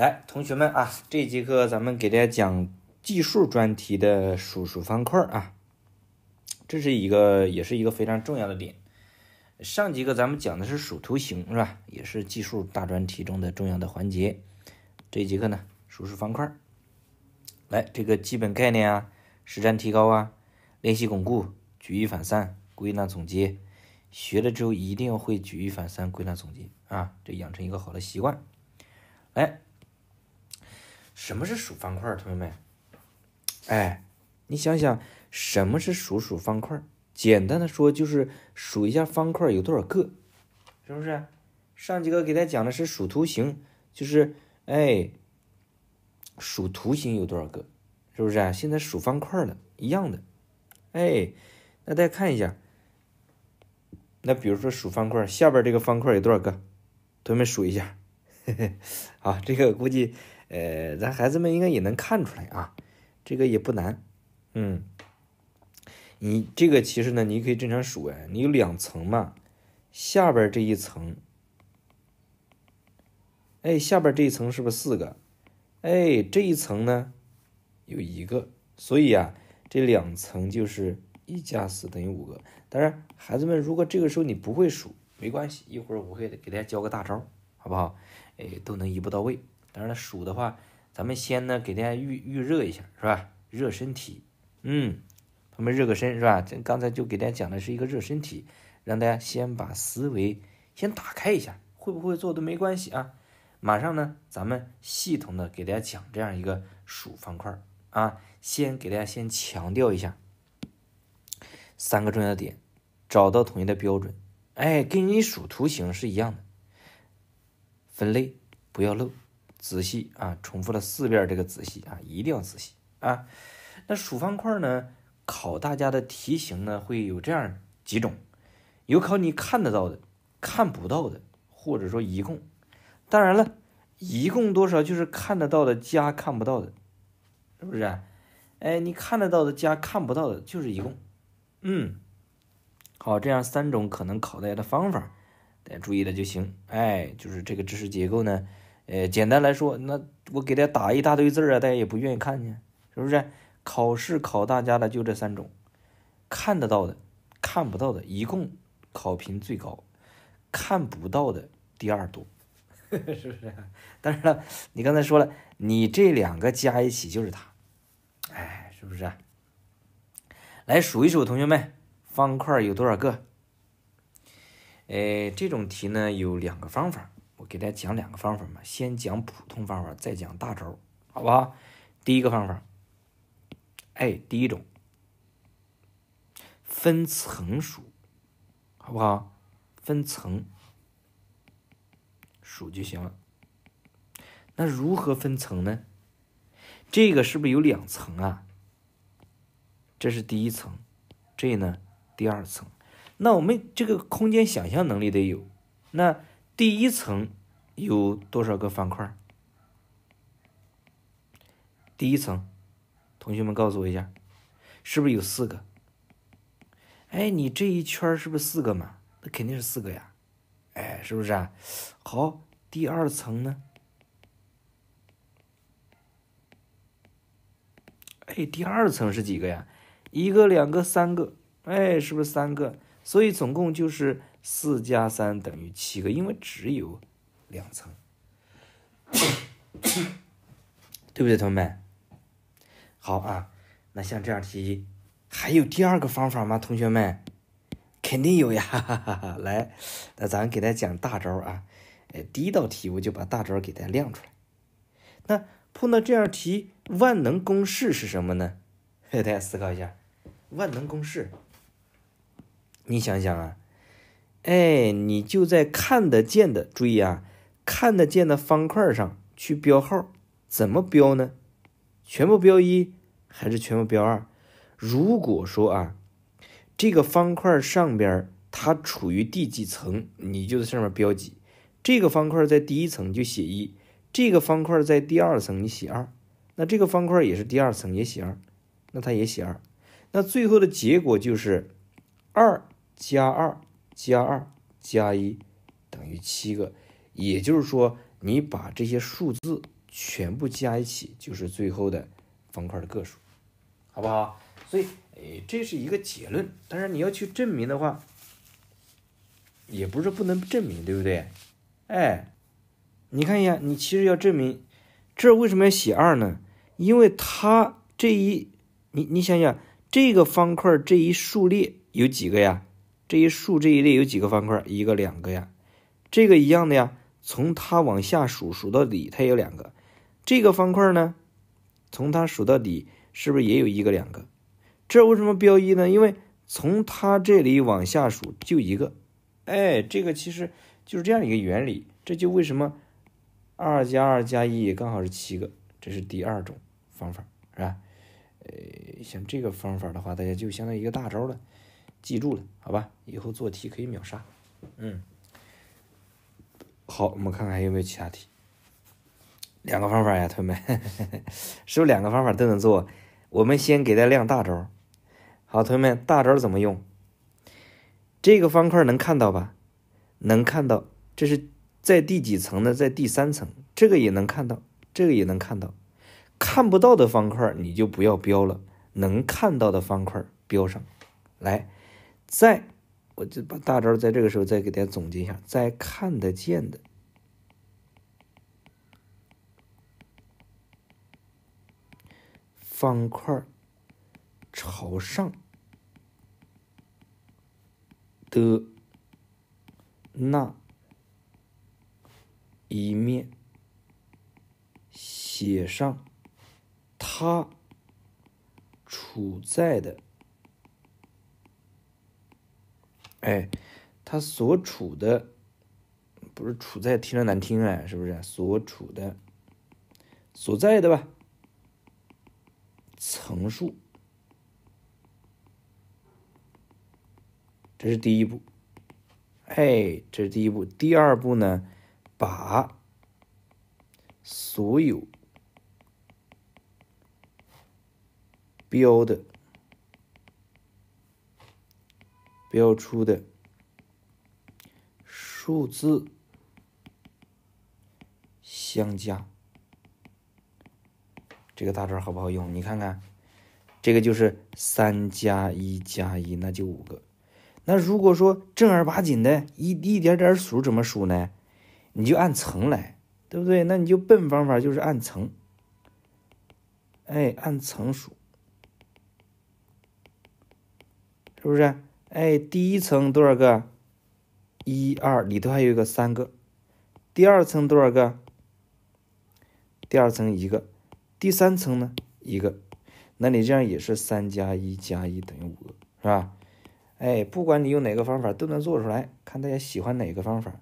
来，同学们啊，这节课咱们给大家讲计数专题的数数方块啊，这是一个也是一个非常重要的点。上节课咱们讲的是数图形是吧？也是计数大专题中的重要的环节。这节课呢，数数方块。来，这个基本概念啊，实战提高啊，练习巩固，举一反三，归纳总结。学了之后一定要会举一反三，归纳总结啊，这养成一个好的习惯。来。什么是数方块，同学们？哎，你想想，什么是数数方块？简单的说，就是数一下方块有多少个，是不是？上节课给大家讲的是数图形，就是哎，数图形有多少个，是不是？现在数方块了，一样的。哎，那大家看一下，那比如说数方块，下边这个方块有多少个？同学们数一下。嘿嘿，好，这个估计。呃，咱孩子们应该也能看出来啊，这个也不难，嗯，你这个其实呢，你可以正常数哎，你有两层嘛，下边这一层，哎，下边这一层是不是四个？哎，这一层呢有一个，所以啊，这两层就是一加四等于五个。当然，孩子们如果这个时候你不会数，没关系，一会儿我会给大家教个大招，好不好？哎，都能一步到位。当然了，数的话，咱们先呢给大家预预热一下，是吧？热身体，嗯，咱们热个身，是吧？这刚才就给大家讲的是一个热身体，让大家先把思维先打开一下，会不会做都没关系啊。马上呢，咱们系统的给大家讲这样一个数方块儿啊，先给大家先强调一下三个重要的点：找到统一的标准，哎，跟你数图形是一样的，分类不要漏。仔细啊，重复了四遍这个仔细啊，一定要仔细啊。那数方块呢，考大家的题型呢会有这样几种，有考你看得到的，看不到的，或者说一共。当然了，一共多少就是看得到的加看不到的，是不是？啊？哎，你看得到的加看不到的就是一共。嗯，好，这样三种可能考大家的方法，大家注意了就行。哎，就是这个知识结构呢。呃，简单来说，那我给他打一大堆字啊，大家也不愿意看呢，是不是？考试考大家的就这三种，看得到的，看不到的，一共考评最高，看不到的第二多，是不是？但是呢，你刚才说了，你这两个加一起就是它，哎，是不是？来数一数，同学们，方块有多少个？哎，这种题呢，有两个方法。给大家讲两个方法嘛，先讲普通方法，再讲大招，好不好？第一个方法，哎，第一种分层数，好不好？分层数就行了。那如何分层呢？这个是不是有两层啊？这是第一层，这呢第二层。那我们这个空间想象能力得有。那第一层。有多少个方块？第一层，同学们告诉我一下，是不是有四个？哎，你这一圈是不是四个嘛？那肯定是四个呀，哎，是不是啊？好，第二层呢？哎，第二层是几个呀？一个、两个、三个，哎，是不是三个？所以总共就是四加三等于七个，因为只有。两层，对不对，同学们？好啊，那像这样题还有第二个方法吗？同学们，肯定有呀！来，那咱给大家讲大招啊！哎，第一道题我就把大招给大家亮出来。那碰到这样题，万能公式是什么呢？嘿，大家思考一下。万能公式，你想想啊，哎，你就在看得见的，注意啊。看得见的方块上去标号，怎么标呢？全部标一还是全部标二？如果说啊，这个方块上边它处于第几层，你就在上面标几。这个方块在第一层就写一，这个方块在第二层你写二，那这个方块也是第二层也写二，那它也写二，那最后的结果就是二加二加二加一等于七个。也就是说，你把这些数字全部加一起，就是最后的方块的个数，好不好？所以，哎，这是一个结论。但是你要去证明的话，也不是不能证明，对不对？哎，你看一下，你其实要证明，这为什么要写二呢？因为它这一，你你想想，这个方块这一数列有几个呀？这一数这一列有几个方块？一个、两个呀？这个一样的呀？从它往下数，数到底，它有两个。这个方块呢，从它数到底，是不是也有一个两个？这为什么标一呢？因为从它这里往下数就一个。哎，这个其实就是这样一个原理。这就为什么二加二加一刚好是七个。这是第二种方法，是吧？呃，像这个方法的话，大家就相当于一个大招了，记住了，好吧？以后做题可以秒杀。嗯。好，我们看看还有没有其他题。两个方法呀，同学们，是不是两个方法都能做？我们先给大家亮大招。好，同学们，大招怎么用？这个方块能看到吧？能看到，这是在第几层呢？在第三层。这个也能看到，这个也能看到。看不到的方块你就不要标了，能看到的方块标上来。在我就把大招在这个时候再给大家总结一下，在看得见的方块朝上的那一面，写上它处在的。哎，它所处的不是处在听着难听啊，是不是？所处的、所在的吧，层数，这是第一步。哎，这是第一步。第二步呢，把所有标的。标出的数字相加，这个大招好不好用？你看看，这个就是三加一加一，那就五个。那如果说正儿八经的一一点点数怎么数呢？你就按层来，对不对？那你就笨方法，就是按层，哎，按层数，是不是？哎，第一层多少个？一二里头还有一个三个。第二层多少个？第二层一个。第三层呢？一个。那你这样也是三加一加一等于五个，是吧？哎，不管你用哪个方法都能做出来，看大家喜欢哪个方法。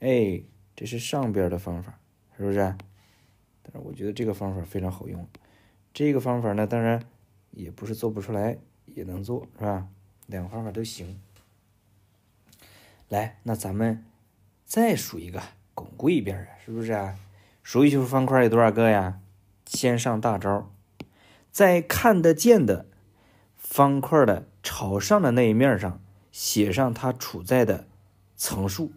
哎，这是上边的方法，是不是？但是我觉得这个方法非常好用。这个方法呢，当然也不是做不出来，也能做，是吧？两个方法都行。来，那咱们再数一个，巩固一遍啊，是不是啊？数一数方块有多少个呀？先上大招，在看得见的方块的朝上的那一面上，写上它处在的层数。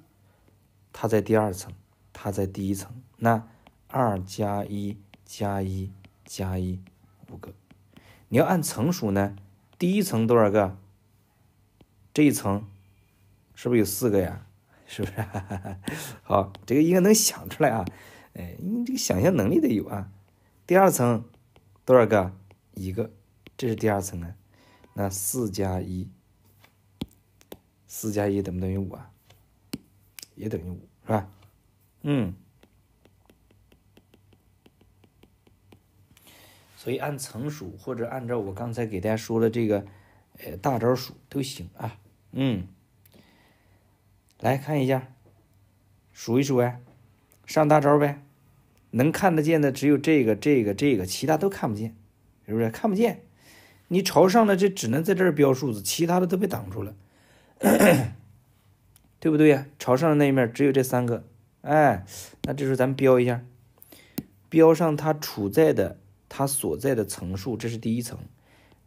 它在第二层，它在第一层，那二加一加一加一，五个。你要按层数呢？第一层多少个？这一层是不是有四个呀？是不是？好，这个应该能想出来啊。哎，你这个想象能力得有啊。第二层多少个？一个，这是第二层啊。那四加一，四加一等不等于五啊？也等于五，是吧？嗯。所以按层数，或者按照我刚才给大家说的这个，呃，大招数都行啊。嗯，来看一下，数一数呗，上大招呗，能看得见的只有这个、这个、这个，其他都看不见，是不是？看不见，你朝上的这只能在这儿标数字，其他的都被挡住了，对不对呀？朝上的那一面只有这三个，哎，那这时候咱们标一下，标上它处在的、它所在的层数，这是第一层。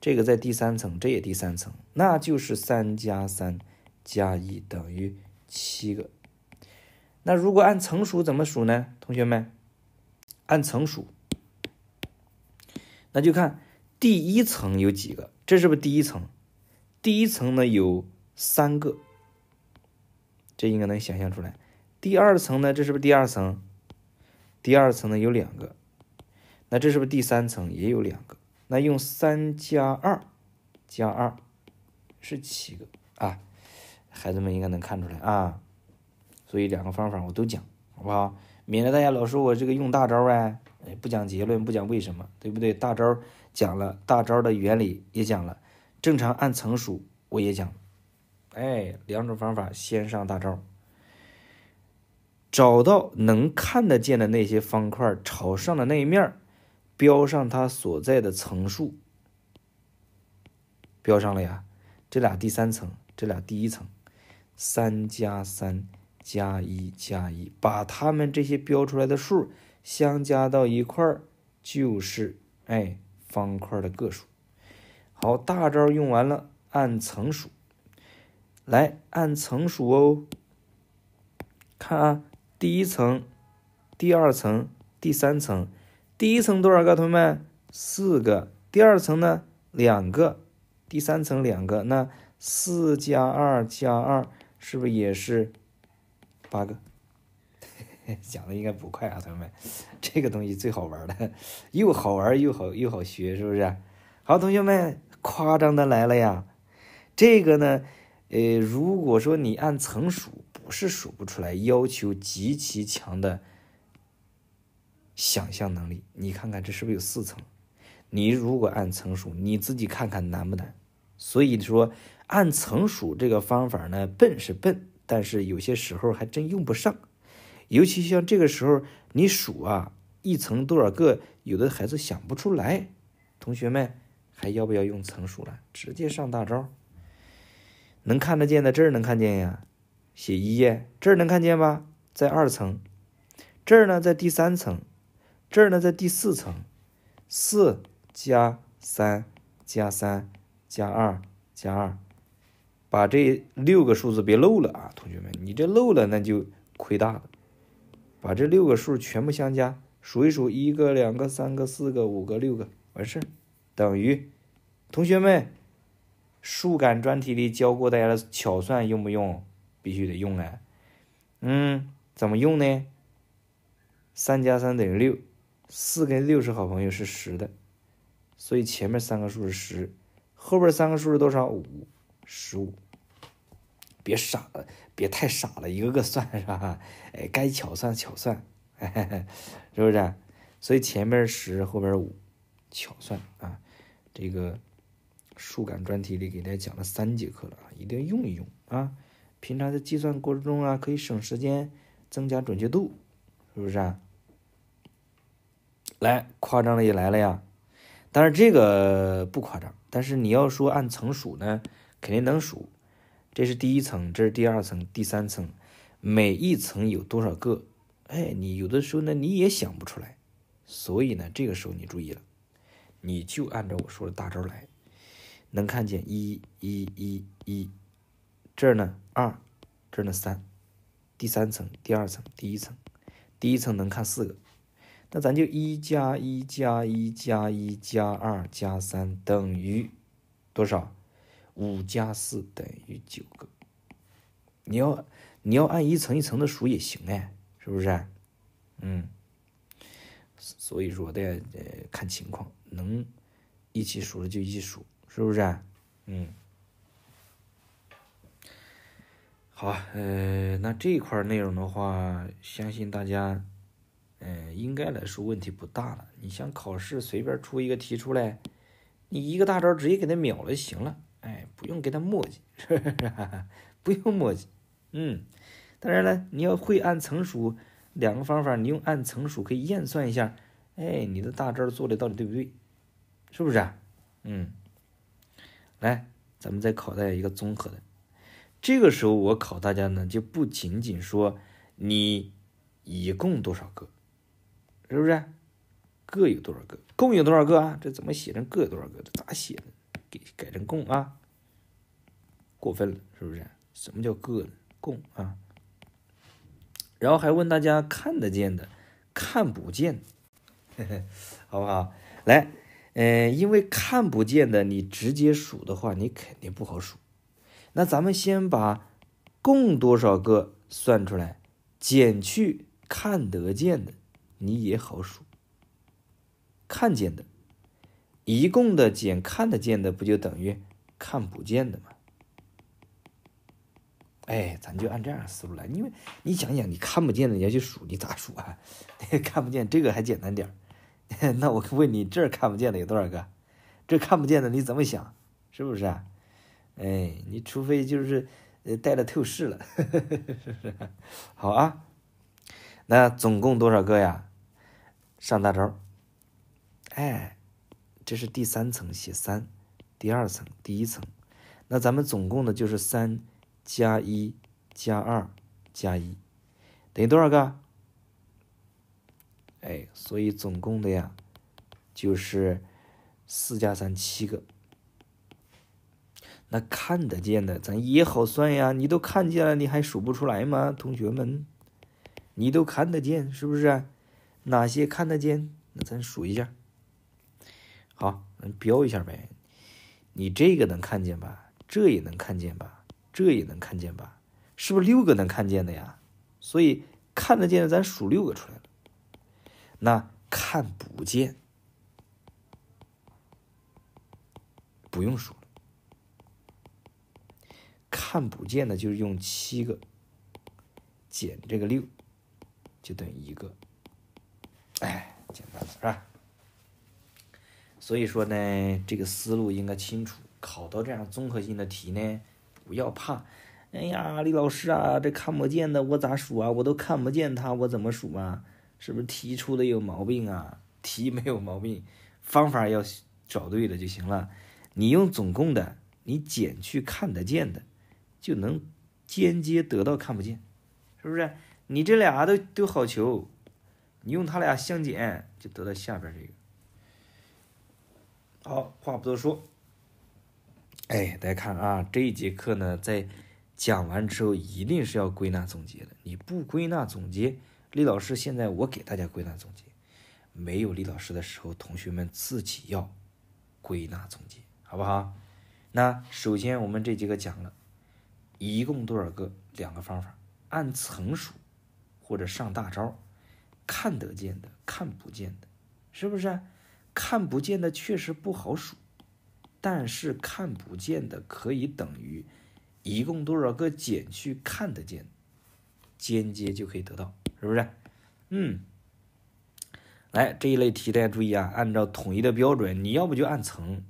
这个在第三层，这也第三层，那就是三加三加一等于七个。那如果按层数怎么数呢？同学们，按层数，那就看第一层有几个，这是不是第一层？第一层呢有三个，这应该能想象出来。第二层呢，这是不是第二层？第二层呢有两个，那这是不是第三层也有两个？那用三加二加二是七个啊，孩子们应该能看出来啊。所以两个方法我都讲，好不好？免得大家老说我这个用大招啊，哎，不讲结论，不讲为什么，对不对？大招讲了，大招的原理也讲了，正常按层数我也讲。哎，两种方法先上大招，找到能看得见的那些方块朝上的那一面儿。标上它所在的层数，标上了呀。这俩第三层，这俩第一层，三加三加一加一，把它们这些标出来的数相加到一块儿，就是哎方块的个数。好，大招用完了，按层数来，按层数哦。看啊，第一层，第二层，第三层。第一层多少个？同学们，四个。第二层呢？两个。第三层两个。那四加二加二是不是也是八个？讲 的应该不快啊，同学们。这个东西最好玩的，又好玩又好又好学，是不是？好，同学们，夸张的来了呀。这个呢，呃，如果说你按层数，不是数不出来，要求极其强的。想象能力，你看看这是不是有四层？你如果按层数，你自己看看难不难？所以说，按层数这个方法呢，笨是笨，但是有些时候还真用不上。尤其像这个时候，你数啊一层多少个，有的孩子想不出来。同学们还要不要用层数了？直接上大招，能看得见的这儿能看见呀，写一呀，这儿能看见吧？在二层，这儿呢在第三层。这儿呢，在第四层，四加三加三加二加二，把这六个数字别漏了啊，同学们，你这漏了那就亏大了。把这六个数全部相加，数一数，一个两个三个四个五个六个，完事等于。同学们，数感专题里教过大家的巧算用不用？必须得用啊。嗯，怎么用呢？三加三等于六。四跟六是好朋友，是十的，所以前面三个数是十，后边三个数是多少？五十五。别傻了，别太傻了，一个个算，是吧？哎，该巧算巧算，是不是？所以前面十，后边五，巧算啊。这个数感专题里给大家讲了三节课了啊，一定要用一用啊。平常在计算过程中啊，可以省时间，增加准确度，是不是啊？来，夸张的也来了呀。但是这个不夸张，但是你要说按层数呢，肯定能数。这是第一层，这是第二层，第三层，每一层有多少个？哎，你有的时候呢你也想不出来。所以呢，这个时候你注意了，你就按照我说的大招来，能看见一、一、一、一，这儿呢二，这儿呢三，第三层、第二层、第一层，第一层能看四个。那咱就一加一加一加一加二加三等于多少？五加四等于九个。你要你要按一层一层的数也行哎，是不是？嗯。所以说，得呃看情况，能一起数的就一起数，是不是？嗯。好，呃，那这一块内容的话，相信大家。嗯，应该来说问题不大了。你像考试随便出一个题出来，你一个大招直接给他秒了就行了。哎，不用给他磨叽，不用磨叽。嗯，当然了，你要会按层数两个方法，你用按层数可以验算一下，哎，你的大招做的到底对不对，是不是啊？嗯，来，咱们再考大家一个综合的。这个时候我考大家呢，就不仅仅说你一共多少个。是不是？各有多少个？共有多少个啊？这怎么写成个有多少个？这咋写的？给改成共啊？过分了，是不是？什么叫个？共啊？然后还问大家看得见的，看不见的，好不好？来，嗯，因为看不见的你直接数的话，你肯定不好数。那咱们先把共多少个算出来，减去看得见的。你也好数，看见的，一共的减看得见的，不就等于看不见的吗？哎，咱就按这样思路来，因为你想想，你看不见的你要去数，你咋数啊？看不见这个还简单点儿，那我问你，这儿看不见的有多少个？这看不见的你怎么想？是不是啊？哎，你除非就是呃带了透视了，是不是？好啊，那总共多少个呀？上大招，哎，这是第三层写三，第二层第一层，那咱们总共的就是三加一加二加一，等于多少个？哎，所以总共的呀就是四加三七个。那看得见的咱也好算呀，你都看见了，你还数不出来吗？同学们，你都看得见是不是哪些看得见？那咱数一下，好，咱标一下呗。你这个能看见吧？这也能看见吧？这也能看见吧？是不是六个能看见的呀？所以看得见的咱数六个出来了。那看不见，不用数了。看不见的就是用七个减这个六，就等于一个。是吧？所以说呢，这个思路应该清楚。考到这样综合性的题呢，不要怕。哎呀，李老师啊，这看不见的我咋数啊？我都看不见它，我怎么数啊？是不是题出的有毛病啊？题没有毛病，方法要找对了就行了。你用总共的，你减去看得见的，就能间接得到看不见，是不是？你这俩都都好求。你用它俩相减，就得到下边这个。好，话不多说。哎，大家看啊，这一节课呢，在讲完之后，一定是要归纳总结的。你不归纳总结，李老师现在我给大家归纳总结。没有李老师的时候，同学们自己要归纳总结，好不好？那首先我们这节课讲了，一共多少个？两个方法，按层数或者上大招。看得见的，看不见的，是不是？看不见的确实不好数，但是看不见的可以等于一共多少个减去看得见，间接就可以得到，是不是？嗯，来这一类题，大家注意啊，按照统一的标准，你要不就按层，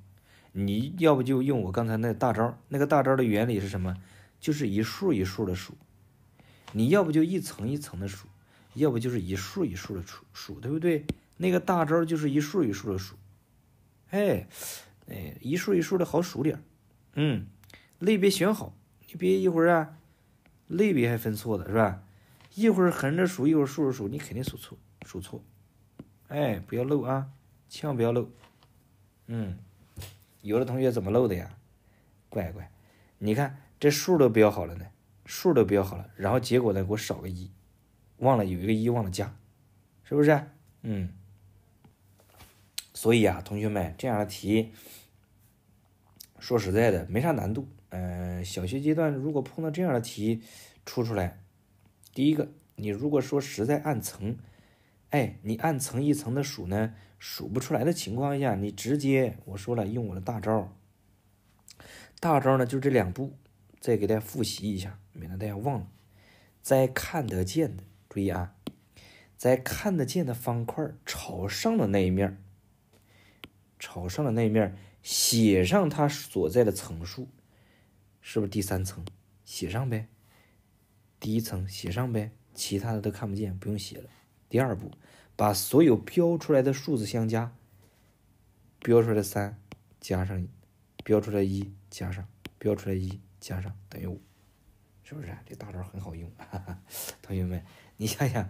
你要不就用我刚才那大招，那个大招的原理是什么？就是一竖一竖的数，你要不就一层一层的数。要不就是一竖一竖的数数，对不对？那个大招就是一竖一竖的数，哎哎，一竖一竖的好数点嗯，类别选好，你别一会儿啊，类别还分错的是吧？一会儿横着数，一会儿竖着数，你肯定数错，数错。哎，不要漏啊，千万不要漏。嗯，有的同学怎么漏的呀？乖乖，你看这数都标好了呢，数都标好了，然后结果呢，给我少个一。忘了有一个一忘了加，是不是？嗯。所以啊，同学们，这样的题，说实在的没啥难度。呃，小学阶段如果碰到这样的题出出来，第一个，你如果说实在按层，哎，你按层一层的数呢，数不出来的情况下，你直接我说了用我的大招。大招呢就这两步，再给大家复习一下，免得大家忘了，在看得见的。注意啊，在看得见的方块朝上的那一面，朝上的那一面写上它所在的层数，是不是第三层？写上呗。第一层写上呗，其他的都看不见，不用写了。第二步，把所有标出来的数字相加，标出来三加上标出来一加上标出来一加上等于五，是不是？这大招很好用，哈哈，同学们。你想想，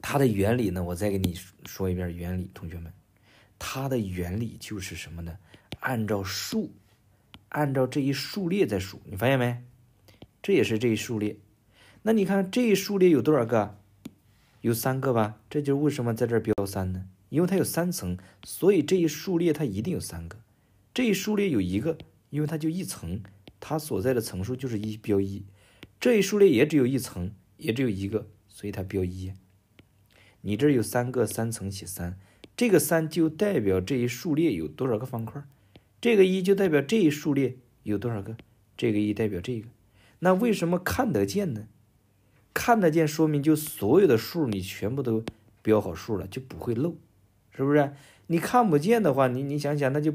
它的原理呢？我再给你说一遍原理，同学们，它的原理就是什么呢？按照数，按照这一数列在数，你发现没？这也是这一数列。那你看这一数列有多少个？有三个吧？这就是为什么在这标三呢？因为它有三层，所以这一数列它一定有三个。这一数列有一个，因为它就一层，它所在的层数就是一，标一。这一数列也只有一层。也只有一个，所以它标一。你这有三个三层写三，这个三就代表这一数列有多少个方块，这个一就代表这一数列有多少个，这个一代表这个。那为什么看得见呢？看得见说明就所有的数你全部都标好数了，就不会漏，是不是？你看不见的话，你你想想，那就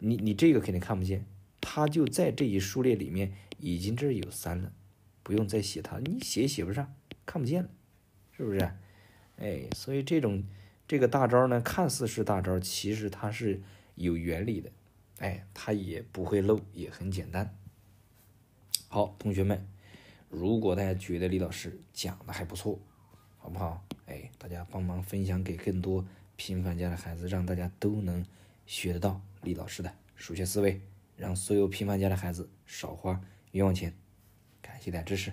你你这个肯定看不见，它就在这一数列里面，已经这有三了。不用再写它，你写也写不上，看不见了，是不是？哎，所以这种这个大招呢，看似是大招，其实它是有原理的，哎，它也不会漏，也很简单。好，同学们，如果大家觉得李老师讲的还不错，好不好？哎，大家帮忙分享给更多平凡家的孩子，让大家都能学得到李老师的数学思维，让所有平凡家的孩子少花冤枉钱。积点知识。